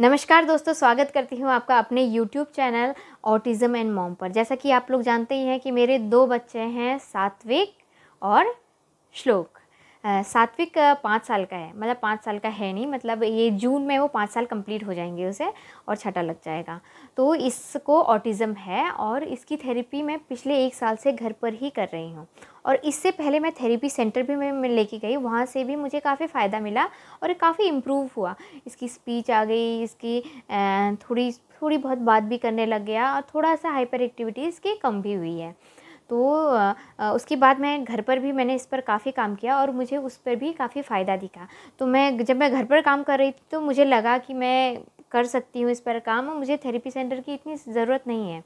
नमस्कार दोस्तों स्वागत करती हूँ आपका अपने YouTube channel autism and mom पर जैसा कि आप लोग जानते ही हैं कि मेरे दो बच्चे हैं सात्विक और श्लोक सात्विक पाँच साल का है मतलब पाँच साल का है नहीं मतलब ये जून में वो पाँच साल कंप्लीट हो जाएंगे उसे और छठा लग जाएगा तो इसको ऑटिज़म है और इसकी थेरेपी मैं पिछले एक साल से घर पर ही कर रही हूँ और इससे पहले मैं थेरेपी सेंटर भी मैं लेके गई वहाँ से भी मुझे काफ़ी फ़ायदा मिला और काफ़ी इम्प्रूव हुआ इसकी स्पीच आ गई इसकी थोड़ी थोड़ी बहुत बात भी करने लग गया और थोड़ा सा हाइपर एक्टिविटी इसकी कम भी हुई है तो उसके बाद मैं घर पर भी मैंने इस पर काफ़ी काम किया और मुझे उस पर भी काफ़ी फ़ायदा दिखा तो मैं जब मैं घर पर काम कर रही थी तो मुझे लगा कि मैं कर सकती हूँ इस पर काम और मुझे थेरेपी सेंटर की इतनी ज़रूरत नहीं है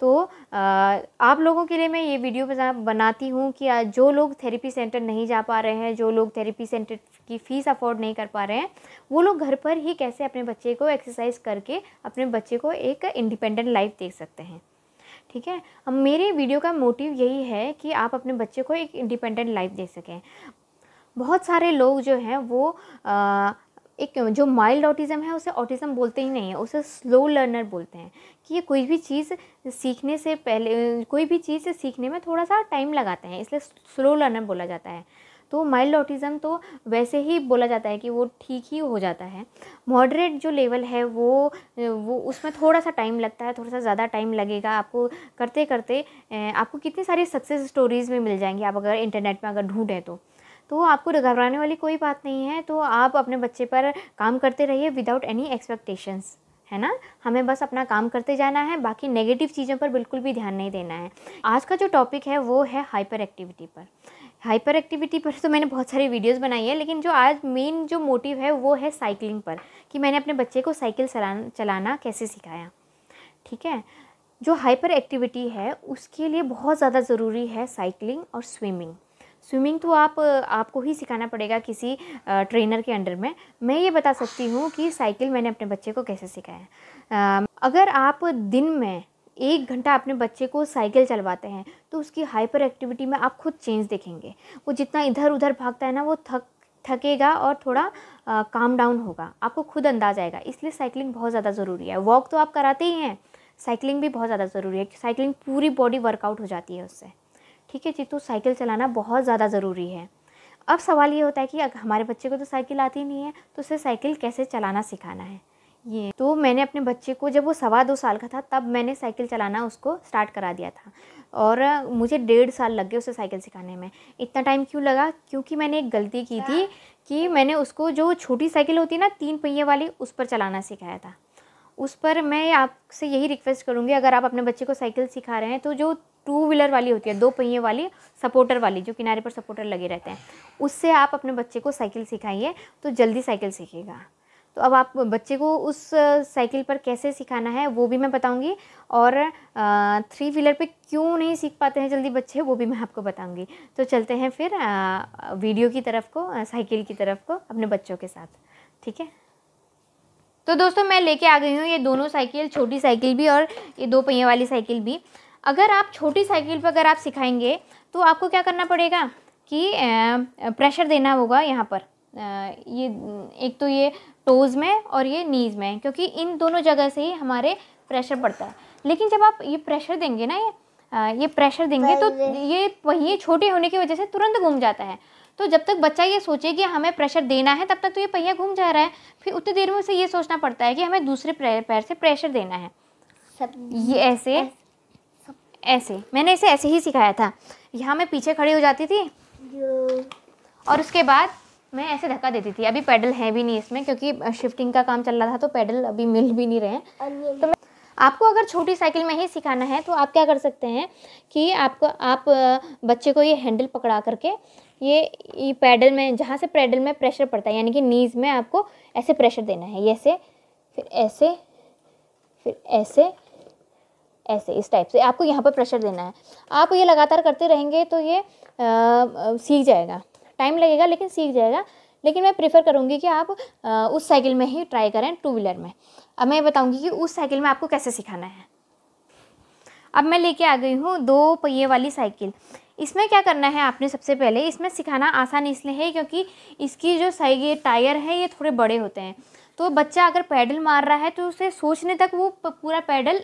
तो आप लोगों के लिए मैं ये वीडियो बनाती हूँ कि जो लोग थेरेपी सेंटर नहीं जा पा रहे हैं जो लोग थेरेपी सेंटर की फ़ीस अफोर्ड नहीं कर पा रहे हैं वो लोग घर पर ही कैसे अपने बच्चे को एक्सरसाइज करके अपने बच्चे को एक इंडिपेंडेंट लाइफ देख सकते हैं ठीक है अब मेरे वीडियो का मोटिव यही है कि आप अपने बच्चे को एक इंडिपेंडेंट लाइफ दे सकें बहुत सारे लोग जो हैं वो आ, एक जो माइल्ड ऑटिज़म है उसे ऑटिज़म बोलते ही नहीं है उसे स्लो लर्नर बोलते हैं कि ये कोई भी चीज़ सीखने से पहले कोई भी चीज़ सीखने में थोड़ा सा टाइम लगाते हैं इसलिए स्लो लर्नर बोला जाता है तो माइल्ड ऑटिज़म तो वैसे ही बोला जाता है कि वो ठीक ही हो जाता है मॉडरेट जो लेवल है वो वो उसमें थोड़ा सा टाइम लगता है थोड़ा सा ज़्यादा टाइम लगेगा आपको करते करते आपको कितनी सारी सक्सेस स्टोरीज़ में मिल जाएंगी आप अगर इंटरनेट में अगर ढूंढें तो तो आपको घबराने वाली कोई बात नहीं है तो आप अपने बच्चे पर काम करते रहिए विदाउट एनी एक्सपेक्टेशंस है ना हमें बस अपना काम करते जाना है बाकी नेगेटिव चीज़ों पर बिल्कुल भी ध्यान नहीं देना है आज का जो टॉपिक है वो है हाइपर एक्टिविटी पर हाइपर एक्टिविटी पर तो मैंने बहुत सारी वीडियोस बनाई है लेकिन जो आज मेन जो मोटिव है वो है साइकिलिंग पर कि मैंने अपने बच्चे को साइकिल चलाना कैसे सिखाया ठीक है जो हाइपर एक्टिविटी है उसके लिए बहुत ज़्यादा ज़रूरी है साइकिलिंग और स्विमिंग स्विमिंग तो आप आपको ही सिखाना पड़ेगा किसी ट्रेनर के अंडर में मैं ये बता सकती हूँ कि साइकिल मैंने अपने बच्चे को कैसे सिखाया अगर आप दिन में एक घंटा अपने बच्चे को साइकिल चलवाते हैं तो उसकी हाइपर एक्टिविटी में आप खुद चेंज देखेंगे वो जितना इधर उधर भागता है ना वो थक थकेगा और थोड़ा आ, काम डाउन होगा आपको खुद अंदाज आएगा इसलिए साइकिलिंग बहुत ज़्यादा ज़रूरी है वॉक तो आप कराते ही हैं साइकिलिंग भी बहुत ज़्यादा ज़रूरी है साइकिलिंग पूरी बॉडी वर्कआउट हो जाती है उससे ठीक है जी तो साइकिल चलाना बहुत ज़्यादा ज़रूरी है अब सवाल ये होता है कि अगर हमारे बच्चे को तो साइकिल आती नहीं है तो उसे साइकिल कैसे चलाना सिखाना है ये तो मैंने अपने बच्चे को जब वो सवा दो साल का था तब मैंने साइकिल चलाना उसको स्टार्ट करा दिया था और मुझे डेढ़ साल लग गए उसे साइकिल सिखाने में इतना टाइम क्यों लगा क्योंकि मैंने एक गलती की थी हाँ। कि मैंने उसको जो छोटी साइकिल होती है ना तीन पहिए वाली उस पर चलाना सिखाया था उस पर मैं आपसे यही रिक्वेस्ट करूँगी अगर आप अपने बच्चे को साइकिल सिखा रहे हैं तो जो टू व्हीलर वाली होती है दो पहिए वाली सपोर्टर वाली जो किनारे पर सपोर्टर लगे रहते हैं उससे आप अपने बच्चे को साइकिल सिखाइए तो जल्दी साइकिल सीखेगा तो अब आप बच्चे को उस साइकिल पर कैसे सिखाना है वो भी मैं बताऊंगी और थ्री व्हीलर पे क्यों नहीं सीख पाते हैं जल्दी बच्चे वो भी मैं आपको बताऊंगी तो चलते हैं फिर वीडियो की तरफ को साइकिल की तरफ को अपने बच्चों के साथ ठीक है तो दोस्तों मैं लेके आ गई हूँ ये दोनों साइकिल छोटी साइकिल भी और ये दो पहिए वाली साइकिल भी अगर आप छोटी साइकिल पर अगर आप सिखाएंगे तो आपको क्या करना पड़ेगा कि प्रेशर देना होगा यहाँ पर ये एक तो ये टोज़ में और ये नीज़ में क्योंकि इन दोनों जगह से ही हमारे प्रेशर पड़ता है लेकिन जब आप ये प्रेशर देंगे ना ये ये प्रेशर देंगे तो ये पहिए छोटे होने की वजह से तुरंत घूम जाता है तो जब तक बच्चा ये सोचे कि हमें प्रेशर देना है तब तक तो ये पहिया घूम जा रहा है फिर उतनी देर में उसे ये सोचना पड़ता है कि हमें दूसरे पैर से प्रेशर देना है ये ऐसे ऐसे मैंने इसे ऐसे ही सिखाया था यहाँ मैं पीछे खड़ी हो जाती थी और उसके बाद मैं ऐसे धक्का देती थी अभी पैडल है भी नहीं इसमें क्योंकि शिफ्टिंग का काम चल रहा था तो पैडल अभी मिल भी नहीं रहे हैं तो मैं आपको अगर छोटी साइकिल में ही सिखाना है तो आप क्या कर सकते हैं कि आपको आप बच्चे को ये हैंडल पकड़ा करके ये, ये पैडल में जहाँ से पैडल में प्रेशर पड़ता है यानी कि नीज़ में आपको ऐसे प्रेशर देना है ऐसे फिर ऐसे फिर ऐसे ऐसे इस टाइप से आपको यहाँ पर प्रेशर देना है आप ये लगातार करते रहेंगे तो ये आ, आ, सीख जाएगा टाइम लगेगा लेकिन सीख जाएगा लेकिन मैं प्रेफर करूँगी कि आप उस साइकिल में ही ट्राई करें टू व्हीलर में अब मैं बताऊँगी कि उस साइकिल में आपको कैसे सिखाना है अब मैं लेके आ गई हूँ दो पहिए वाली साइकिल इसमें क्या करना है आपने सबसे पहले इसमें सिखाना आसान इसलिए है क्योंकि इसकी जो साइकिल टायर है ये थोड़े बड़े होते हैं तो बच्चा अगर पैडल मार रहा है तो उसे सोचने तक वो पूरा पैडल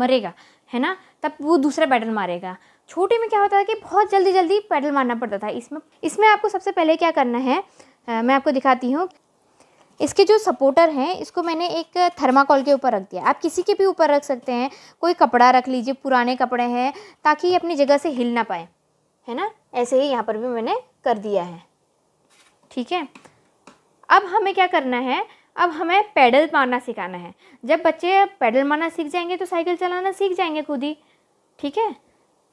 मरेगा है ना तब वो दूसरा पैडल मारेगा छोटे में क्या होता था कि बहुत जल्दी जल्दी पैडल मारना पड़ता था इसमें इसमें आपको सबसे पहले क्या करना है आ, मैं आपको दिखाती हूँ इसके जो सपोर्टर हैं इसको मैंने एक थर्माकोल के ऊपर रख दिया आप किसी के भी ऊपर रख सकते हैं कोई कपड़ा रख लीजिए पुराने कपड़े हैं ताकि ये अपनी जगह से हिल ना पाए है ना ऐसे ही यहाँ पर भी मैंने कर दिया है ठीक है अब हमें क्या करना है अब हमें पैडल मारना सिखाना है जब बच्चे पैडल मारना सीख जाएंगे तो साइकिल चलाना सीख जाएंगे खुद ही ठीक है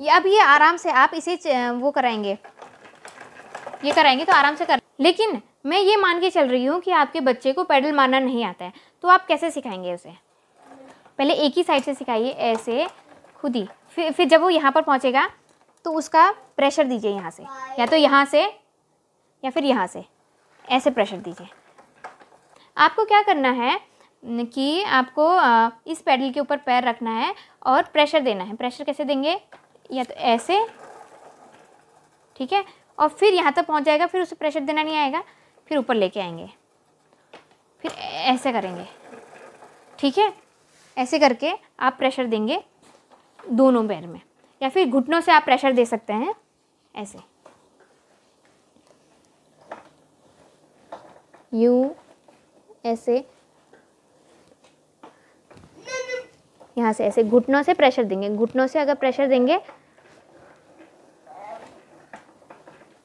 ये अब ये आराम से आप इसे वो कराएंगे ये कराएंगे तो आराम से कर लेकिन मैं ये मान के चल रही हूँ कि आपके बच्चे को पैडल मारना नहीं आता है तो आप कैसे सिखाएंगे उसे पहले एक ही साइड से सिखाइए ऐसे खुद ही फिर फिर जब वो यहाँ पर पहुँचेगा तो उसका प्रेशर दीजिए यहाँ से या तो यहाँ से या फिर यहाँ से ऐसे प्रेशर दीजिए आपको क्या करना है कि आपको इस पैडल के ऊपर पैर रखना है और प्रेशर देना है प्रेशर कैसे देंगे या तो ऐसे ठीक है और फिर यहाँ तक पहुँच जाएगा फिर उसे प्रेशर देना नहीं आएगा फिर ऊपर लेके आएंगे फिर ऐसे करेंगे ठीक है ऐसे करके आप प्रेशर देंगे दोनों पैर में या फिर घुटनों से आप प्रेशर दे सकते हैं ऐसे यू ऐसे यहाँ से ऐसे घुटनों से प्रेशर देंगे घुटनों से अगर प्रेशर देंगे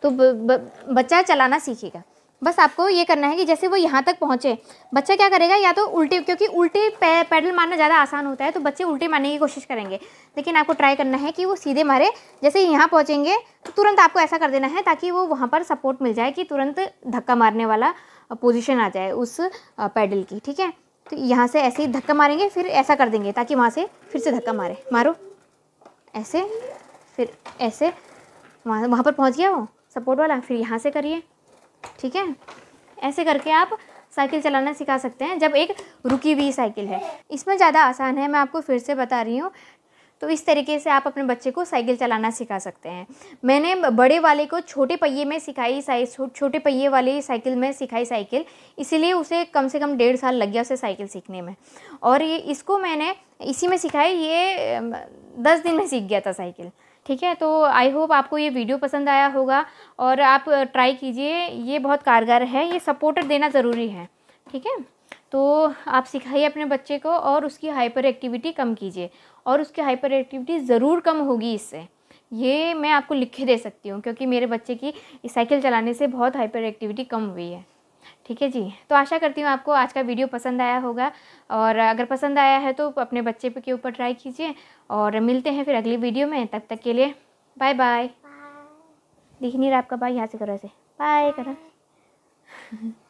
तो ब, ब, बच्चा चलाना सीखेगा बस आपको ये करना है कि जैसे वो यहाँ तक पहुँचे बच्चा क्या करेगा या तो उल्टे क्योंकि उल्टे पे, पैडल मारना ज़्यादा आसान होता है तो बच्चे उल्टे मारने की कोशिश करेंगे लेकिन आपको ट्राई करना है कि वो सीधे मारे जैसे यहाँ पहुँचेंगे तो तुरंत आपको ऐसा कर देना है ताकि वो वहाँ पर सपोर्ट मिल जाए कि तुरंत धक्का मारने वाला पोजिशन आ जाए उस पैडल की ठीक है तो यहाँ से ऐसे ही धक्का मारेंगे फिर ऐसा कर देंगे ताकि वहाँ से फिर से धक्का मारे मारो ऐसे फिर ऐसे वहाँ वहाँ पर पहुँच गया वो सपोर्ट वाला फिर यहाँ से करिए ठीक है ऐसे करके आप साइकिल चलाना सिखा सकते हैं जब एक रुकी हुई साइकिल है इसमें ज़्यादा आसान है मैं आपको फिर से बता रही हूँ तो इस तरीके से आप अपने बच्चे को साइकिल चलाना सिखा सकते हैं मैंने बड़े वाले को छोटे पहिए में सिखाई साइ छोटे पहिए वाली साइकिल में सिखाई साइकिल इसीलिए उसे कम से कम डेढ़ साल लग गया उसे साइकिल सीखने में और ये इसको मैंने इसी में सिखाई ये दस दिन में सीख गया था साइकिल ठीक है तो आई होप आपको ये वीडियो पसंद आया होगा और आप ट्राई कीजिए ये बहुत कारगर है ये सपोर्टर देना ज़रूरी है ठीक है तो आप सिखाइए अपने बच्चे को और उसकी हाइपर एक्टिविटी कम कीजिए और उसकी हाइपर एक्टिविटी ज़रूर कम होगी इससे ये मैं आपको लिख के दे सकती हूँ क्योंकि मेरे बच्चे की साइकिल चलाने से बहुत हाइपर एक्टिविटी कम हुई है ठीक है जी तो आशा करती हूँ आपको आज का वीडियो पसंद आया होगा और अगर पसंद आया है तो अपने बच्चे के ऊपर ट्राई कीजिए और मिलते हैं फिर अगली वीडियो में तब तक के लिए बाय बाय दिख नहीं रहा आपका बाय यहाँ से करो ऐसे बाय करो